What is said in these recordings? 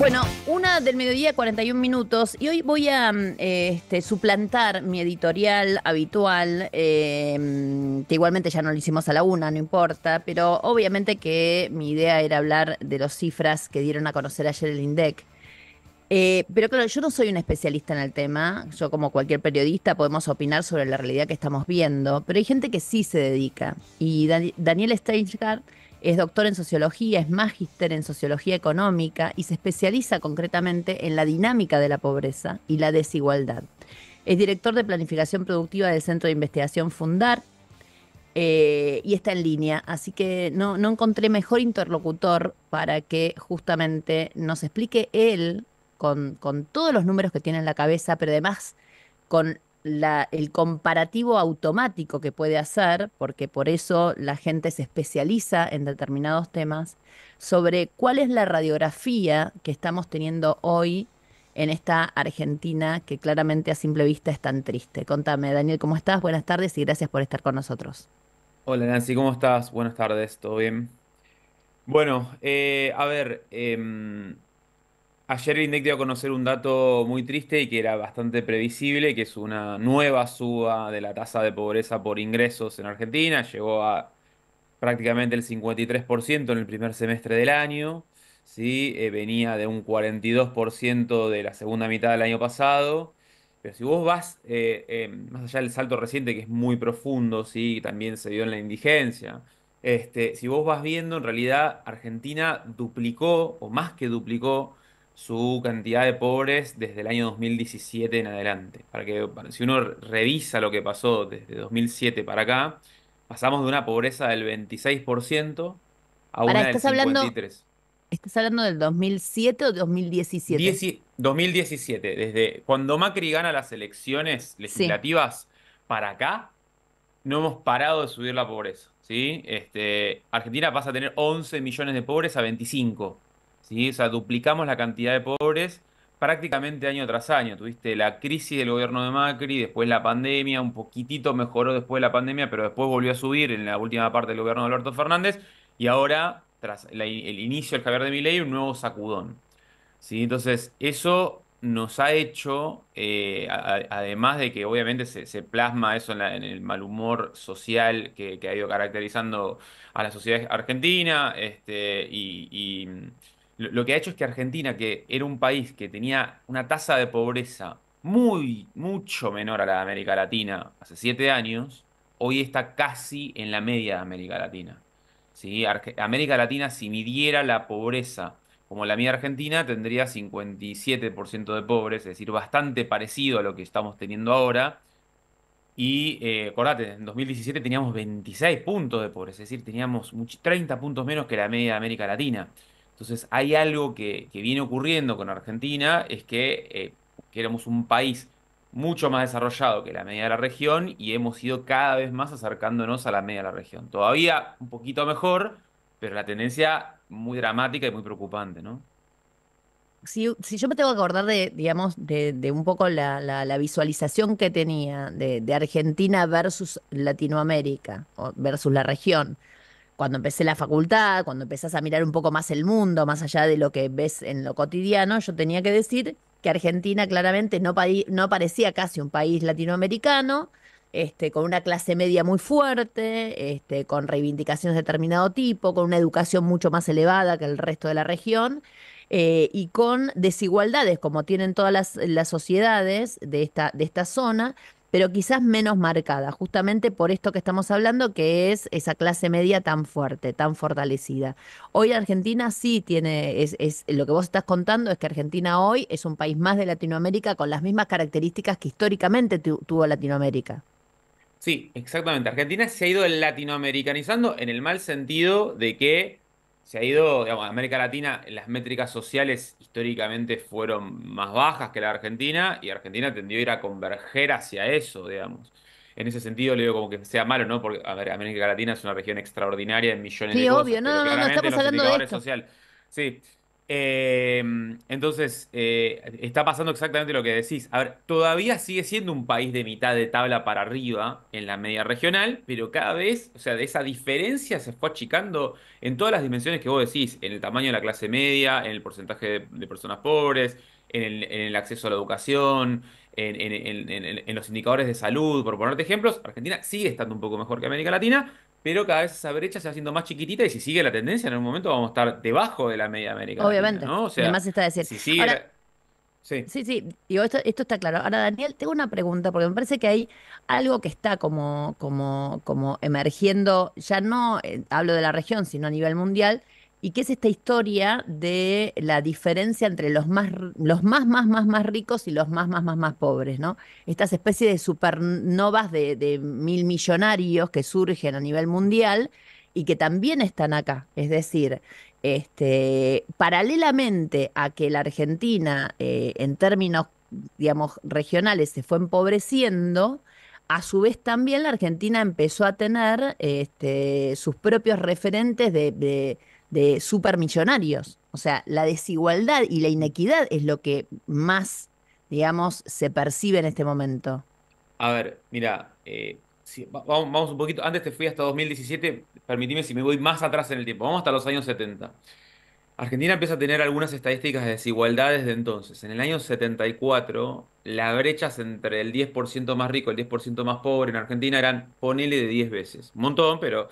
Bueno, una del mediodía, 41 minutos, y hoy voy a mm, eh, este, suplantar mi editorial habitual, em, que igualmente ya no lo hicimos a la una, no importa, pero obviamente que mi idea era hablar de las cifras que dieron a conocer ayer el INDEC. Eh, pero claro, yo no soy un especialista en el tema, yo como cualquier periodista podemos opinar sobre la realidad que estamos viendo, pero hay gente que sí se dedica, y Daniel Steingart es doctor en sociología, es magíster en sociología económica y se especializa concretamente en la dinámica de la pobreza y la desigualdad. Es director de planificación productiva del Centro de Investigación Fundar eh, y está en línea, así que no, encontré mejor interlocutor para que justamente nos explique él con, con todos los números que tiene en la cabeza, pero además con el comparativo automático que puede hacer, porque por eso la gente se especializa en determinados temas, sobre cuál es la radiografía que estamos teniendo hoy en esta Argentina que claramente a simple vista es tan triste. Contame, Daniel, ¿cómo estás? Buenas tardes y gracias por estar con nosotros. Hola Nancy, ¿cómo estás? Buenas tardes, ¿todo bien? Bueno, eh, a ver, em, Ayer el INDEC dio a conocer un dato muy triste y que era bastante previsible, que es una nueva suba de la tasa de pobreza por ingresos en Argentina. Llegó a prácticamente el 53% en el primer semestre del año. ¿sí? Eh, venía de un 42% de la segunda mitad del año pasado. Pero si vos vas eh, em, más allá del salto reciente, que es muy profundo, ¿sí? también se dio en la indigencia, este, si vos vas viendo, en realidad Argentina duplicó o más que duplicó su cantidad de pobres desde el año 2017 en adelante. Para que si uno revisa lo que pasó desde 2007 para acá, pasamos de una pobreza del 26% a una del 53%. ¿Estás hablando del 2007 o 2017? 2017, desde cuando Macri gana las elecciones legislativas para acá, no hemos parado de subir la pobreza. ¿sí? Este, Argentina pasa a tener 11 millones de pobres a 25 ¿sí? O sea, duplicamos la cantidad de pobres prácticamente año tras año. Tuviste la crisis del gobierno de Macri, después la pandemia, un poquitito mejoró después de la pandemia, pero después volvió a subir en la última parte del gobierno de Alberto Fernández, y ahora, tras el inicio del Javier de Milei, un nuevo sacudón. ¿Sí? Entonces, eso nos ha hecho, eh, además de que obviamente se, plasma eso en, el mal humor social que, ha ido caracterizando a la sociedad argentina, este, y lo, que ha hecho es que Argentina, que era un país que tenía una tasa de pobreza muy, mucho menor a la de América Latina hace siete años, hoy está casi en la media de América Latina. ¿Sí? América Latina, si midiera la pobreza como la mía Argentina, tendría 57% de pobres, es decir, bastante parecido a lo que estamos teniendo ahora. Y eh, acordate, en 2017 teníamos 26 puntos de pobreza, es decir, teníamos 30 puntos menos que la media de América Latina. Entonces hay algo que, viene ocurriendo con Argentina, es eh, que, éramos un país mucho más desarrollado que la media de la región y hemos ido cada vez más acercándonos a la media de la región. Todavía un poquito mejor, pero la tendencia muy dramática y muy preocupante, ¿no? Si, yo me tengo que acordar de, digamos, de, un poco la, visualización que tenía de, de Argentina versus Latinoamérica, o versus la región, cuando empecé la facultad, cuando empezás a mirar un poco más el mundo, más allá de lo que ves en lo cotidiano, yo tenía que decir que Argentina claramente no, parecía casi un país latinoamericano, este, con una clase media muy fuerte, este, con reivindicaciones de determinado tipo, con una educación mucho más elevada que el resto de la región. Eh, y con desigualdades como tienen todas las, las sociedades de esta, de esta zona, pero quizás menos marcada, justamente por esto que estamos hablando, que es esa clase media tan fuerte, tan fortalecida. Hoy Argentina sí tiene, es, lo que vos estás contando es que Argentina hoy es un país más de Latinoamérica con las mismas características que históricamente tuvo Latinoamérica. Sí, exactamente. Argentina se ha ido latinoamericanizando en el mal sentido de que se ha ido, digamos, América Latina, las métricas sociales históricamente fueron más bajas que la Argentina y Argentina tendió a ir a converger hacia eso, digamos. En ese sentido le digo como que sea malo, ¿no? Porque América Latina es una región extraordinaria en millones sí, de obvio, no, no, no, estamos hablando de sí, eh, entonces, eh, está pasando exactamente lo que decís. A ver, todavía sigue siendo un país de mitad de tabla para arriba en la media regional, pero cada vez, o sea, esa diferencia se fue achicando en todas las dimensiones que vos decís, en el tamaño de la clase media, en el porcentaje de, personas pobres, en el, acceso a la educación, en, en los indicadores de salud, por ponerte ejemplos. Argentina sigue estando un poco mejor que América Latina, pero cada vez esa brecha se va haciendo más chiquitita y si sigue la tendencia, en un momento vamos a estar debajo de la media América. Obviamente, además está decir. Si sigue Sí. Sí, sí, digo, esto, esto está claro. Ahora, Daniel, tengo una pregunta, porque me parece que hay algo que está como, como, como emergiendo, ya no eh, hablo de la región, sino a nivel mundial, y qué es esta historia de la diferencia entre los más, los más, más, más, más ricos y los más, más, más, más pobres, ¿no? Estas especies de supernovas de, mil millonarios que surgen a nivel mundial y que también están acá. Es decir, este, paralelamente a que la Argentina, eh, en términos, digamos, regionales, se fue empobreciendo, a su vez también la Argentina empezó a tener este, sus propios referentes de de supermillonarios. O sea, la desigualdad y la inequidad es lo que más, digamos, se percibe en este momento. A ver, mira, eh, vamos, un poquito, antes te fui hasta 2017, permitime si me voy más atrás en el tiempo, vamos hasta los años 70. Argentina empieza a tener algunas estadísticas de desigualdad desde entonces. En el año 74, las brechas entre el 10% más rico y el 10% más pobre en Argentina eran, ponele, de 10 veces. Un montón, pero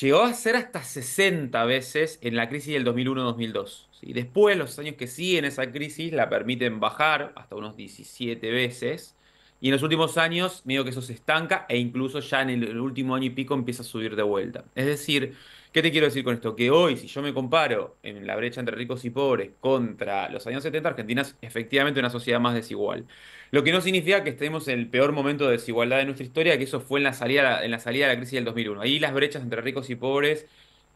Llegó a ser hasta 60 veces en la crisis del 2001-2002. Y Después, los años que siguen esa crisis la permiten bajar hasta unos 17 veces. Y en los últimos años, medio que eso se estanca e incluso ya en el último año y pico empieza a subir de vuelta. Es decir, ¿qué te quiero decir con esto? Que hoy, si yo me comparo en la brecha entre ricos y pobres contra los años 70, Argentina es efectivamente una sociedad más desigual. Lo que no significa que estemos en el peor momento de desigualdad de nuestra historia, que eso fue en la salida, en la salida de la crisis del 2001. Ahí las brechas entre ricos y pobres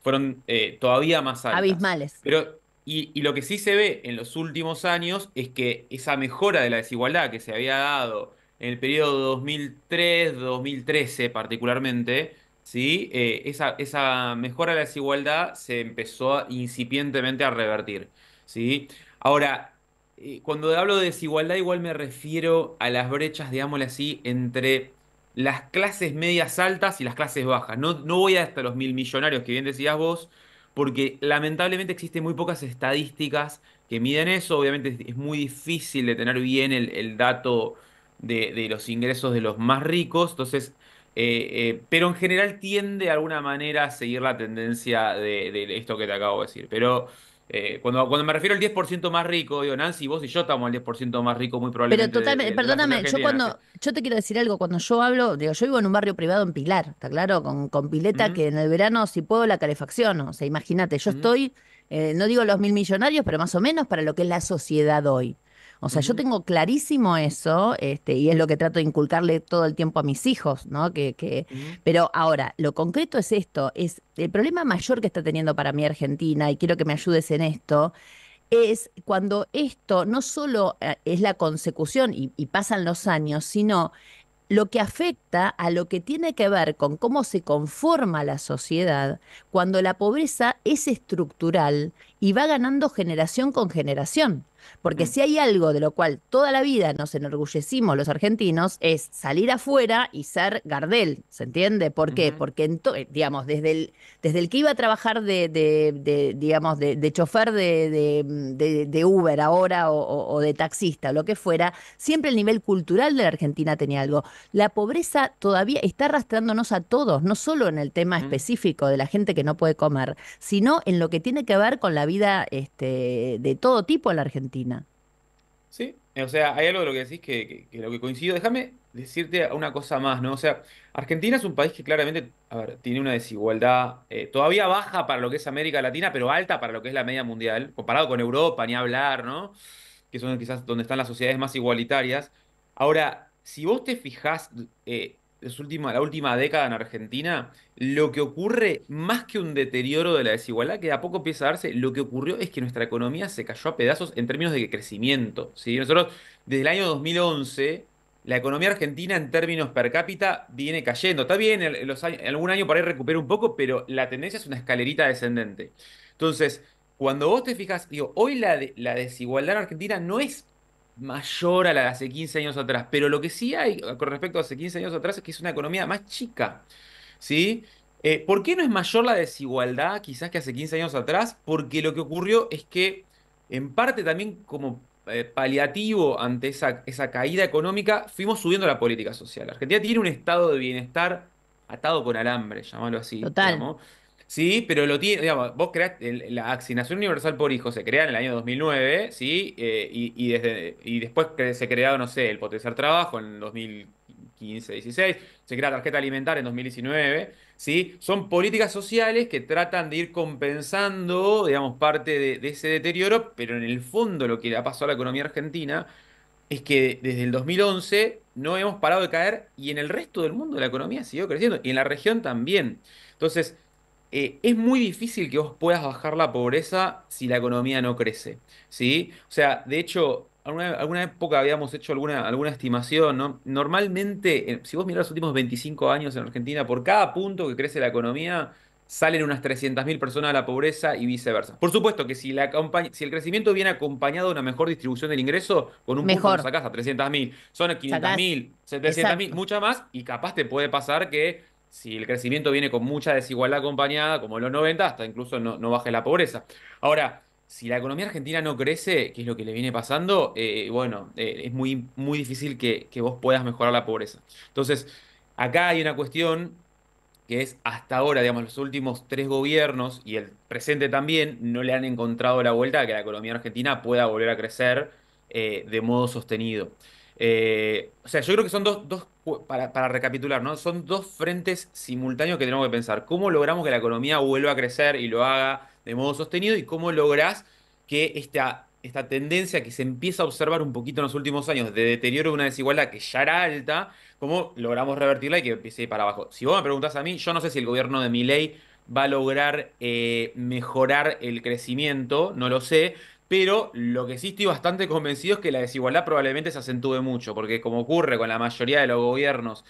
fueron eh, todavía más altas. Abismales. Pero, y, lo que sí se ve en los últimos años es que esa mejora de la desigualdad que se había dado en el periodo 2003-2013 particularmente, ¿sí? Eh, esa, esa mejora de la desigualdad se empezó incipientemente a revertir. ¿sí? Ahora, eh, cuando hablo de desigualdad igual me refiero a las brechas, digámosle así, entre las clases medias altas y las clases bajas. No, no voy hasta los mil millonarios que bien decías vos, porque lamentablemente existen muy pocas estadísticas que miden eso. Obviamente es muy difícil de tener bien el, dato de, los ingresos de los más ricos, entonces, eh, eh, pero en general tiende de alguna manera a seguir la tendencia de, de esto que te acabo de decir. Pero eh, cuando, me refiero al 10% más rico, digo, Nancy, vos y yo estamos al 10% más rico, muy probablemente. Pero totalmente, perdóname, yo cuando, yo te quiero decir algo, cuando yo hablo, digo, yo vivo en un barrio privado en Pilar, ¿está claro? Con, pileta que en el verano, si puedo, la calefacción O sea, imagínate, yo estoy, eh, no digo los mil millonarios, pero más o menos para lo que es la sociedad hoy. O sea, yo tengo clarísimo eso, este, y es lo que trato de inculcarle todo el tiempo a mis hijos, ¿no? Pero ahora, lo concreto es esto, es el problema mayor que está teniendo para mí Argentina, y quiero que me ayudes en esto, es cuando esto no solo eh, es la consecución y pasan los años, sino lo que afecta a lo que tiene que ver con cómo se conforma la sociedad cuando la pobreza es estructural y va ganando generación con generación. Porque mm. si hay algo de lo cual toda la vida nos enorgullecimos los argentinos es salir afuera y ser Gardel, ¿se entiende? ¿Por qué? Porque, eh, digamos, desde el, desde el que iba a trabajar de, digamos, de, chofer de, Uber ahora o, de taxista o lo que fuera, siempre el nivel cultural de la Argentina tenía algo. La pobreza todavía está arrastrándonos a todos, no solo en el tema específico de la gente que no puede comer, sino en lo que tiene que ver con la vida este, de todo tipo en la Argentina. Sí, o sea, hay algo de lo que decís que, lo que coincido. Déjame decirte una cosa más, ¿no? O sea, Argentina es un país que claramente, tiene una desigualdad eh, todavía baja para lo que es América Latina, pero alta para lo que es la media mundial, comparado con Europa, ni hablar, ¿no? Que son quizás donde están las sociedades más igualitarias. Ahora, si vos te fijás, eh, la última década en Argentina, lo que ocurre, más que un deterioro de la desigualdad, que de a poco empieza a darse, lo que ocurrió es que nuestra economía se cayó a pedazos en términos de crecimiento. Nosotros, desde el año 2011, la economía argentina en términos per cápita viene cayendo. Está bien, en algún año por ahí recupera un poco, pero la tendencia es una escalerita descendente. Entonces, cuando vos te fijas, digo, hoy la, la desigualdad en Argentina no es mayor a la de hace 15 años atrás. Pero lo que sí hay eh, con respecto a hace 15 años atrás es que es una economía más chica. ¿Sí? Eh, ¿Por qué no es mayor la desigualdad quizás que hace 15 años atrás? Porque lo que ocurrió es que, en parte también como eh, paliativo ante esa, esa caída económica, fuimos subiendo la política social. Argentina tiene un estado de bienestar atado con alambre, llamarlo así. Total. Sí, pero lo tiene, digamos, vos creas la asignación universal por hijo se crea en el año 2009, ¿sí? Eh, y, y desde, después se creó, no sé, el potenciar trabajo en 2015, 16, se crea tarjeta alimentaria en 2019, ¿sí? Son políticas sociales que tratan de ir compensando, digamos, parte de, ese deterioro, pero en el fondo lo que le ha pasado a la economía argentina es que desde el 2011 no hemos parado de caer y en el resto del mundo la economía ha siguió creciendo y en la región también. Entonces, eh, es muy difícil que vos puedas bajar la pobreza si la economía no crece, ¿sí? O sea, de hecho, alguna, alguna época habíamos hecho alguna, alguna estimación, ¿no? Normalmente, si vos mirás los últimos 25 años en Argentina, por cada punto que crece la economía, salen unas 300.000 personas a la pobreza y viceversa. Por supuesto que si, la, si el crecimiento viene acompañado de una mejor distribución del ingreso, con un mejor. punto sacás a 300.000, son 500.000, 700.000, mucha más, y capaz te puede pasar que si el crecimiento viene con mucha desigualdad acompañada, como en los 90, hasta incluso no, baje la pobreza. Ahora, si la economía argentina no crece, que es lo que le viene pasando, eh, bueno, eh, es muy, muy difícil que, vos puedas mejorar la pobreza. Entonces, acá hay una cuestión que es hasta ahora, digamos, los últimos tres gobiernos y el presente también, no le han encontrado la vuelta a que la economía argentina pueda volver a crecer eh, de modo sostenido. Eh, o sea, yo creo que son dos, dos para, recapitular, ¿no? Son dos frentes simultáneos que tenemos que pensar. ¿Cómo logramos que la economía vuelva a crecer y lo haga de modo sostenido? ¿Y cómo lográs que esta, esta tendencia que se empieza a observar un poquito en los últimos años de deterioro de una desigualdad que ya era alta, cómo logramos revertirla y que empiece para abajo? Si vos me preguntás a mí, yo no sé si el gobierno de Milei va a lograr eh, mejorar el crecimiento, no lo sé, pero lo que sí estoy bastante convencido es que la desigualdad probablemente se acentúe mucho, porque como ocurre con la mayoría de los gobiernos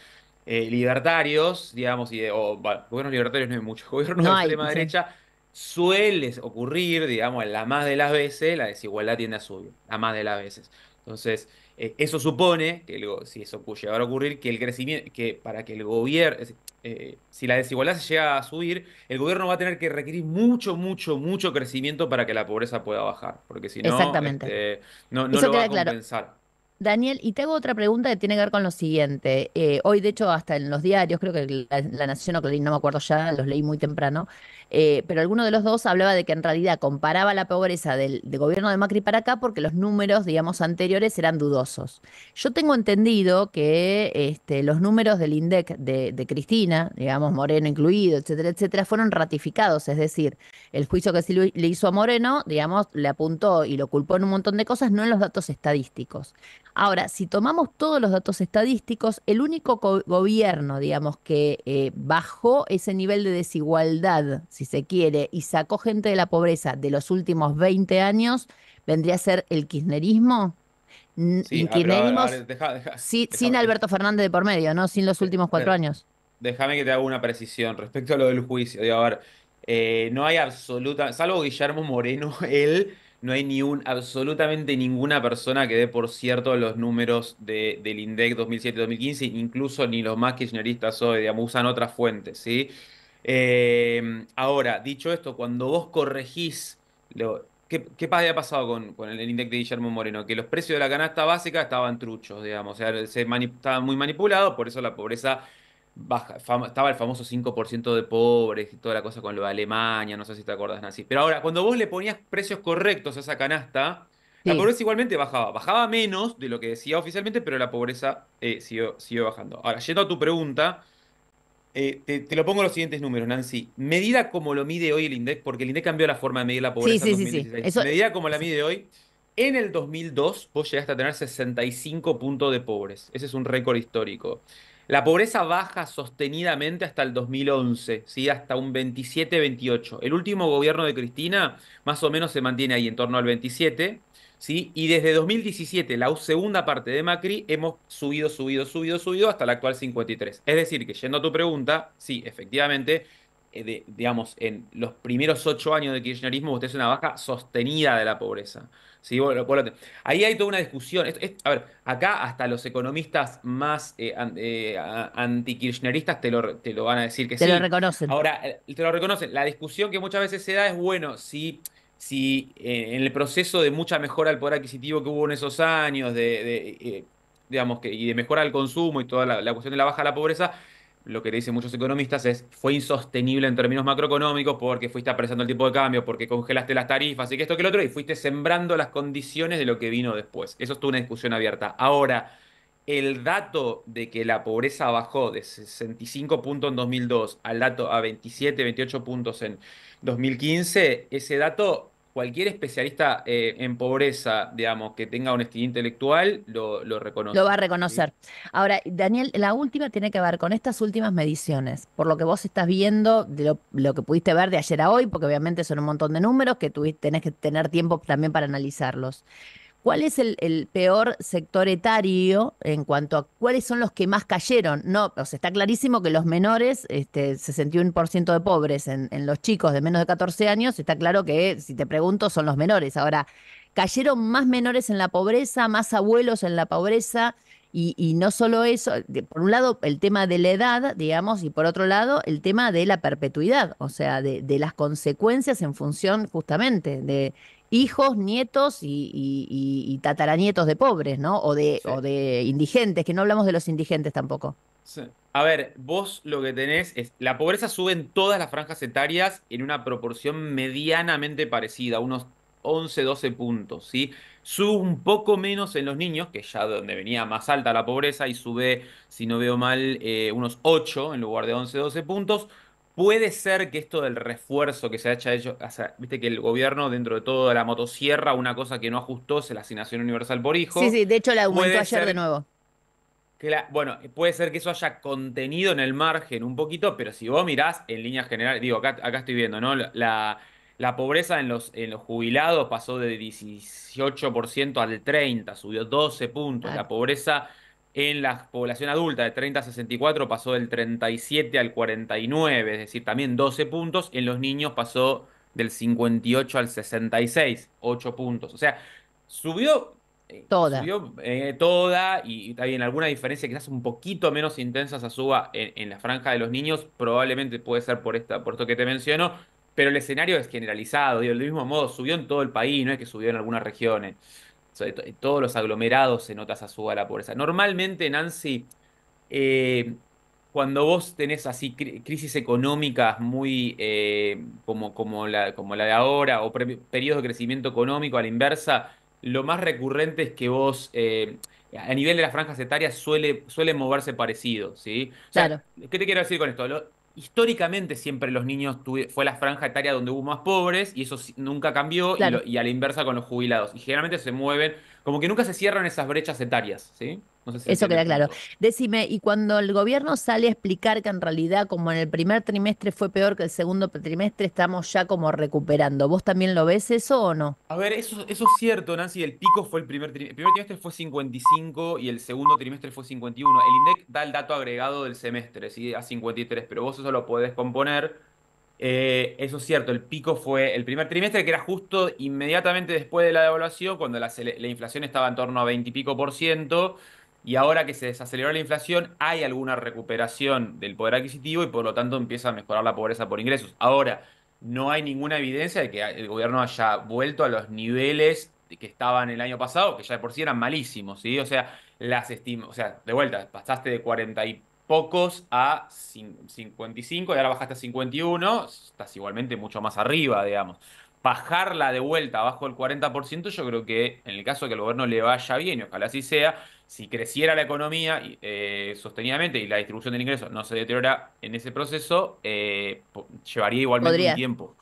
eh, libertarios, digamos, y o bueno, gobiernos libertarios no hay muchos, gobiernos de extrema derecha, suele ocurrir, digamos, la más de las veces, la desigualdad tiende a subir, la más de las veces. Entonces, eh, eso supone que luego si eso puede a ocurrir, que el crecimiento, que para que el gobierno, eh, si la desigualdad se llega a subir, el gobierno va a tener que requerir mucho, mucho, mucho crecimiento para que la pobreza pueda bajar, porque si no, este, no, lo va a compensar. Daniel, y te hago otra pregunta que tiene que ver con lo siguiente. Eh, hoy, de hecho, hasta en los diarios, creo que La, Nación o Clarín, no me acuerdo ya, los leí muy temprano, eh, pero alguno de los dos hablaba de que en realidad comparaba la pobreza del, gobierno de Macri para acá porque los números, digamos, anteriores eran dudosos. Yo tengo entendido que este, los números del INDEC de, de Cristina, digamos, Moreno incluido, etcétera, etcétera, fueron ratificados, es decir, el juicio que sí le hizo a Moreno, digamos, le apuntó y lo culpó en un montón de cosas, no en los datos estadísticos. Ahora, si tomamos todos los datos estadísticos, el único gobierno, digamos, que eh, bajó ese nivel de desigualdad, si se quiere, y sacó gente de la pobreza de los últimos 20 años, vendría a ser el kirchnerismo. sin, Alberto Fernández de por medio, ¿no? Sin los últimos cuatro años. Déjame que te haga una precisión respecto a lo del juicio. a ver, eh, no hay absoluta, salvo Guillermo Moreno, él no hay ni un, absolutamente ninguna persona que dé por cierto los números del INDEC 2007-2015, incluso ni los más kirchneristas hoy, digamos, usan otras fuentes, ¿sí? Eh, ahora, dicho esto, cuando vos corregís, lo, ¿qué, ¿qué, había pasado con, el, INDEC de Guillermo Moreno? Que los precios de la canasta básica estaban truchos, digamos, o sea, se estaban muy manipulados, por eso la pobreza estaba el famoso 5% de pobres y toda la cosa con lo de Alemania, no sé si te acordás, Nancy. Pero ahora, cuando vos le ponías precios correctos a esa canasta, la pobreza igualmente bajaba. Bajaba menos de lo que decía oficialmente, pero la pobreza eh, siguió, bajando. Ahora, yendo a tu pregunta, eh, te, lo pongo los siguientes números, Nancy. Medida como lo mide hoy el INDEC, porque el INDEC cambió la forma de medir la pobreza. en 2016. Medida como la mide hoy. En el 2002 vos llegaste a tener 65 puntos de pobres. Ese es un récord histórico. La pobreza baja sostenidamente hasta el 2011, ¿sí? hasta un 27-28. El último gobierno de Cristina más o menos se mantiene ahí en torno al 27, ¿sí? y desde 2017, la segunda parte de Macri, hemos subido, subido, subido, subido hasta el actual 53. Es decir, que yendo a tu pregunta, sí, efectivamente, eh, digamos, en los primeros ocho años de kirchnerismo usted es una baja sostenida de la pobreza. Sí, Ahí hay toda una discusión. a ver, acá hasta los economistas más eh, eh anti-kirchneristas te lo, te lo, van a decir que sí. Te lo reconocen. Ahora, eh, te lo reconocen. La discusión que muchas veces se da es, bueno, si, si eh, en el proceso de mucha mejora del poder adquisitivo que hubo en esos años, de, digamos, que, y de mejora del consumo y toda la, la cuestión de la baja de la pobreza, lo que dicen muchos economistas es, fue insostenible en términos macroeconómicos porque fuiste apresando el tipo de cambio, porque congelaste las tarifas y que esto que lo otro, y fuiste sembrando las condiciones de lo que vino después. Eso es una discusión abierta. Ahora, el dato de que la pobreza bajó de 65 puntos en 2002 al dato a 27, 28 puntos en 2015, ese dato cualquier especialista eh, en pobreza, digamos, que tenga honestidad intelectual, lo, reconoce. Lo va a reconocer. Ahora, Daniel, la última tiene que ver con estas últimas mediciones, por lo que vos estás viendo, de lo, que pudiste ver de ayer a hoy, porque obviamente son un montón de números que tuviste, tenés que tener tiempo también para analizarlos. ¿Cuál es el, peor sector etario en cuanto a cuáles son los que más cayeron? No, o está clarísimo que los menores, este, 61% de pobres en, los chicos de menos de 14 años, está claro que, si te pregunto, son los menores. Ahora, ¿cayeron más menores en la pobreza, más abuelos en la pobreza? Y, no solo eso, por un lado el tema de la edad, digamos, y por otro lado el tema de la perpetuidad, o sea, de las consecuencias en función justamente de hijos, nietos y, tataranietos de pobres, ¿no? O de, indigentes, que no hablamos de los indigentes tampoco. A ver, vos lo que tenés es, la pobreza sube en todas las franjas etarias en una proporción medianamente parecida, unos 11, 12 puntos, ¿sí? Sube un poco menos en los niños, que ya donde venía más alta la pobreza, y sube, si no veo mal, eh, unos 8 en lugar de 11, 12 puntos. Puede ser que esto del refuerzo que se haya hecho, o sea, viste que el gobierno dentro de todo la motosierra, una cosa que no ajustó, es la asignación universal por hijo. Sí, sí, de hecho la aumentó ayer de nuevo. bueno, puede ser que eso haya contenido en el margen un poquito, pero si vos mirás en línea general, digo, acá, estoy viendo, ¿no? La, pobreza en los, jubilados pasó de 18% al 30%, subió 12 puntos. La pobreza en la población adulta de 30 a 64 pasó del 37 al 49, es decir, también 12 puntos, en los niños pasó del 58 al 66, 8 puntos. O sea, subió eh, toda, subió, eh, toda y, también alguna diferencia quizás un poquito menos intensa esa suba en, la franja de los niños, probablemente puede ser por, esta, por esto que te menciono, pero el escenario es generalizado, y del mismo modo subió en todo el país, no es que subió en algunas regiones todos los aglomerados se nota esa suba a la pobreza. Normalmente, Nancy, eh, cuando vos tenés así crisis económicas muy eh, como, como, la, como la de ahora o periodos de crecimiento económico a la inversa, lo más recurrente es que vos eh, a nivel de las franjas etarias suele, suele moverse parecido, ¿sí? ¿Qué te quiero decir con esto? históricamente siempre los niños fue la franja etaria donde hubo más pobres y eso nunca cambió y, y, a la inversa con los jubilados. Y generalmente se mueven como que nunca se cierran esas brechas etarias, ¿sí? No sé si Eso queda claro. Decime, y cuando el gobierno sale a explicar que en realidad como en el primer trimestre fue peor que el segundo trimestre, estamos ya como recuperando. ¿Vos también lo ves eso o no? A ver, eso, eso es cierto, Nancy. El pico fue el primer trimestre. El primer trimestre fue 55 y el segundo trimestre fue 51. El INDEC da el dato agregado del semestre, ¿sí? A 53, pero vos eso lo podés componer eh, eso es cierto, el pico fue el primer trimestre, que era justo inmediatamente después de la devaluación, cuando la, inflación estaba en torno a 20 y pico por ciento, y ahora que se desaceleró la inflación, hay alguna recuperación del poder adquisitivo y por lo tanto empieza a mejorar la pobreza por ingresos. Ahora, no hay ninguna evidencia de que el gobierno haya vuelto a los niveles que estaban el año pasado, que ya de por sí eran malísimos, ¿sí? O sea, las o sea, de vuelta, pasaste de 40 y pocos a 55 y ahora bajaste a 51, estás igualmente mucho más arriba, digamos. Bajarla de vuelta abajo del 40%, yo creo que en el caso de que el gobierno le vaya bien, y ojalá así sea, si creciera la economía eh, sostenidamente y la distribución del ingreso no se deteriora en ese proceso, eh, llevaría igualmente un tiempo.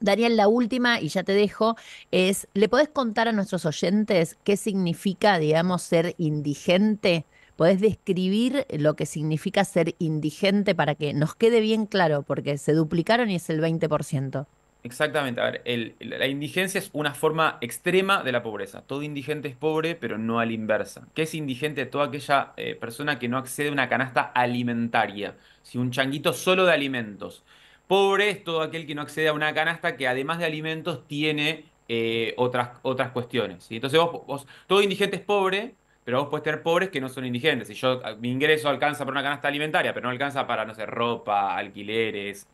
Daniel, la última, y ya te dejo, es, ¿le podés contar a nuestros oyentes qué significa, digamos, ser indigente? ¿Podés describir lo que significa ser indigente para que nos quede bien claro? Porque se duplicaron y es el 20%. Exactamente. A ver, la indigencia es una forma extrema de la pobreza. Todo indigente es pobre, pero no a la inversa. ¿Qué es indigente? Toda aquella eh, persona que no accede a una canasta alimentaria. Si un changuito solo de alimentos. Pobre es todo aquel que no accede a una canasta que además de alimentos tiene eh, otras, otras cuestiones. ¿sí? Entonces vos, todo indigente es pobre, pero vos puedes tener pobres que no son indigentes. Si yo ah, mi ingreso alcanza para una canasta alimentaria, pero no alcanza para, no sé, ropa, alquileres,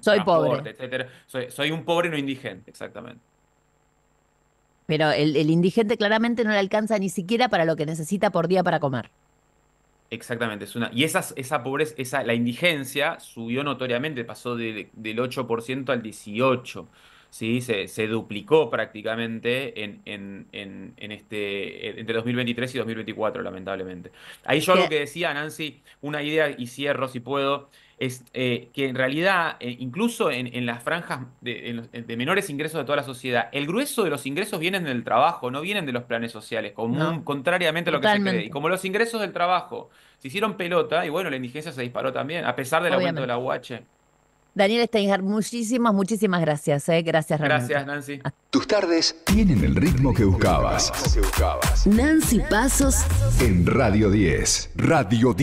soy pobre. etcétera. Soy, un pobre no indigente, exactamente. Pero el, indigente claramente no le alcanza ni siquiera para lo que necesita por día para comer. Exactamente, es una. Y esa pobreza, esa, la indigencia subió notoriamente, pasó del 8% al 18%. ¿sí? se, duplicó prácticamente en, en, este, entre 2023 y 2024, lamentablemente. Ahí yo lo que decía, Nancy, una idea, y cierro si puedo, es eh, que en realidad, eh, incluso en, las franjas de, menores ingresos de toda la sociedad, el grueso de los ingresos vienen del trabajo, no vienen de los planes sociales, común, contrariamente a lo que se cree. Y como los ingresos del trabajo se hicieron pelota, y bueno, la indigencia se disparó también, a pesar del aumento de la UH. Daniel Steinhardt, muchísimas, muchísimas gracias. ¿eh? Gracias, realmente. Gracias, Nancy. Tus tardes tienen el ritmo que buscabas. Nancy Pasos en Radio 10. Radio 10.